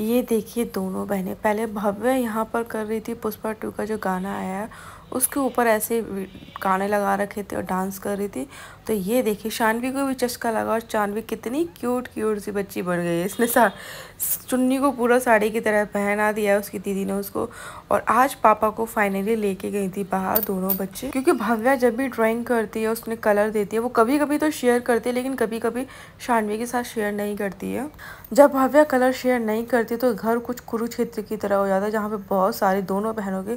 ये देखिए दोनों बहनें पहले भव्य यहाँ पर कर रही थी पुष्पा टू का जो गाना आया है उसके ऊपर ऐसे गाने लगा रखे थे और डांस कर रही थी तो ये देखिए शानवी को भी चस्का लगा और शानवी कितनी क्यूट क्यूट सी बच्ची बन गई इसने सा चुन्नी को पूरा साड़ी की तरह पहना दिया उसकी दीदी ने उसको और आज पापा को फाइनली लेके गई थी बाहर दोनों बच्चे क्योंकि भव्या जब भी ड्राइंग करती है उसने कलर देती है वो कभी कभी तो शेयर करती है लेकिन कभी कभी शानवी के साथ शेयर नहीं करती है जब भव्या कलर शेयर नहीं करती तो घर कुछ कुरुक्षेत्र की तरह हो जाता है जहाँ पे बहुत सारी दोनों बहनों के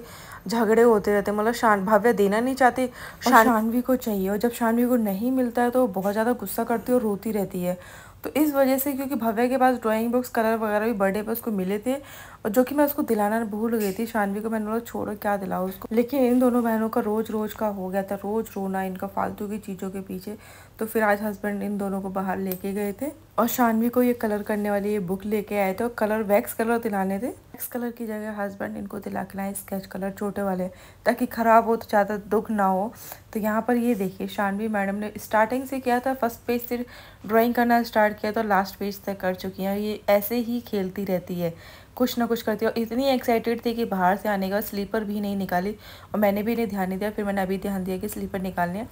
झगड़े होते रहते हैं मतलब शान भव्य देना नहीं चाहती शान... शानवी को चाहिए और जब शानवी को नहीं मिलता है तो वो बहुत ज़्यादा गुस्सा करती है और रोती रहती है तो इस वजह से क्योंकि भव्य के पास ड्राइंग बुक्स कलर वगैरह भी बर्थडे पर उसको मिले थे और जो कि मैं उसको दिलाना भूल गई थी शानवी को मैंने बोला छोड़ो क्या दिलाओ उसको लेकिन इन दोनों बहनों का रोज़ रोज़ का हो गया था रोज़ रोना इनका फालतू की चीज़ों के पीछे तो फिर आज हस्बैंड इन दोनों को बाहर लेके गए थे और शानवी को ये कलर करने वाली ये बुक लेके आए थे और कलर वैक्स कलर दिलाने थे नेक्स्ट कलर की जगह हस्बैंड इनको दिला के लाए स्केच कलर छोटे वाले ताकि ख़राब हो तो ज़्यादा दुख ना हो तो यहाँ पर ये देखिए शानवी मैडम ने स्टार्टिंग से किया था फर्स्ट पेज से ड्राइंग करना स्टार्ट किया तो लास्ट पेज तक कर चुकी हैं ये ऐसे ही खेलती रहती है कुछ ना कुछ करती और इतनी एक्साइटेड थी कि बाहर से आने का स्लीपर भी नहीं निकाली और मैंने भी इन्हें ध्यान नहीं दिया फिर मैंने अभी ध्यान दिया कि स्लीपर निकालने हैं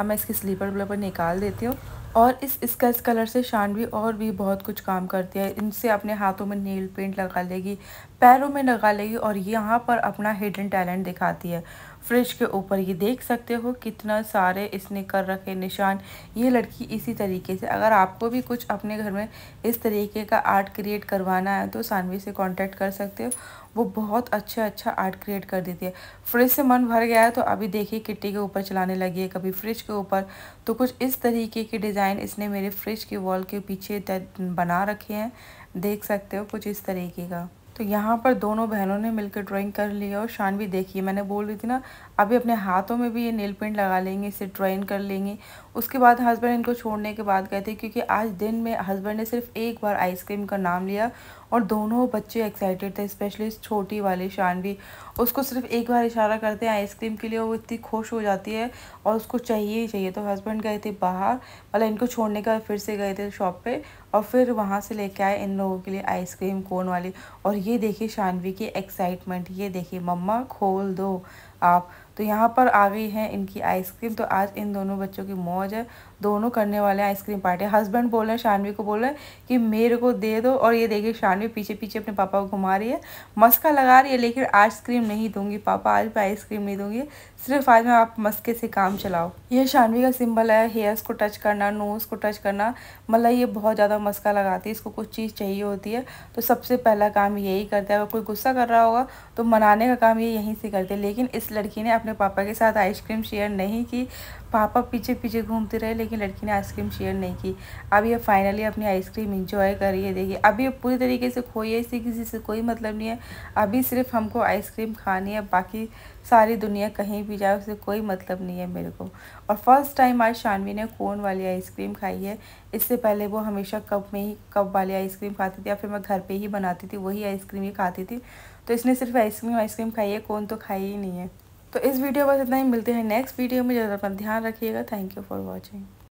अब मैं इसकी स्लीपर ब्लबर निकाल देती हूँ और इस स्केच कलर से शान भी और भी बहुत कुछ काम करती है इनसे अपने हाथों में नील पेंट लगा लेगी पैरों में लगा लेगी और यहाँ पर अपना हिडन टैलेंट दिखाती है फ्रिज के ऊपर ये देख सकते हो कितना सारे इसने कर रखे निशान ये लड़की इसी तरीके से अगर आपको भी कुछ अपने घर में इस तरीके का आर्ट क्रिएट करवाना है तो सानवी से कांटेक्ट कर सकते हो वो बहुत अच्छा अच्छा आर्ट क्रिएट कर देती है फ्रिज से मन भर गया है तो अभी देखिए किट्टी के ऊपर चलाने लगी है कभी फ्रिज के ऊपर तो कुछ इस तरीके के डिज़ाइन इसने मेरे फ्रिज के वॉल के पीछे बना रखे हैं देख सकते हो कुछ इस तरीके का तो यहाँ पर दोनों बहनों ने मिलकर ड्राइंग कर लिया और शान भी देखी मैंने बोल रही थी ना अभी अपने हाथों में भी ये नेल पेंट लगा लेंगे इसे ड्राइंग कर लेंगे उसके बाद हस्बैंड इनको छोड़ने के बाद गए थे क्योंकि आज दिन में हस्बैंड ने सिर्फ एक बार आइसक्रीम का नाम लिया और दोनों बच्चे एक्साइटेड थे स्पेशली छोटी वाली शानवी उसको सिर्फ एक बार इशारा करते हैं आइसक्रीम के लिए वो इतनी खुश हो जाती है और उसको चाहिए ही चाहिए तो हस्बैंड गए थे बाहर मतलब इनको छोड़ने का फिर से गए थे शॉप पे और फिर वहाँ से लेके आए इन लोगों के लिए आइसक्रीम कोन वाली और ये देखिए शानवी की एक्साइटमेंट ये देखिए मम्मा खोल दो आप तो यहाँ पर आ गई है इनकी आइसक्रीम तो आज इन दोनों बच्चों की मौज है दोनों करने वाले हैं आइसक्रीम पार्टी हस्बैंड बोल रहे हैं शानवी को बोल रहे हैं कि मेरे को दे दो और ये देखिए शानवी पीछे पीछे अपने पापा को घुमा रही है मस्का लगा रही है लेकिन आइसक्रीम नहीं दूंगी पापा आज मैं आइसक्रीम नहीं दूंगी सिर्फ आज मैं आप मस्के से काम चलाओ ये शानवी का सिंबल है हेयर्स को टच करना नोज़ को टच करना मतलब ये बहुत ज़्यादा मस्का लगाती है इसको कुछ चीज़ चाहिए होती है तो सबसे पहला काम यही करता है अगर कोई गुस्सा कर रहा होगा तो मनाने का काम ये यहीं से करते हैं लेकिन इस लड़की ने अपने पापा के साथ आइसक्रीम शेयर नहीं की पापा पीछे पीछे घूमते रहे लेकिन लड़की ने आइसक्रीम शेयर नहीं की अब ये फाइनली अपनी आइसक्रीम इंजॉय कर रही है देखिए अभी ये पूरी तरीके से खोई है इससे किसी से कोई मतलब नहीं है अभी सिर्फ हमको आइसक्रीम खानी है बाकी सारी दुनिया कहीं भी जाए उससे कोई मतलब नहीं है मेरे को और फर्स्ट टाइम आज शानवी ने कोन वाली आइसक्रीम खाई है इससे पहले वो हमेशा कप में ही कप वाली आइसक्रीम खाती थी या फिर मैं घर पर ही बनाती थी वही आइसक्रीम ही खाती थी तो इसने सिर्फ आइसक्रीम आइसक्रीम खाई है कौन तो खाई ही नहीं है तो इस वीडियो बस इतना ही मिलते हैं नेक्स्ट वीडियो में ज़्यादा अपना ध्यान रखिएगा थैंक यू फॉर वॉचिंग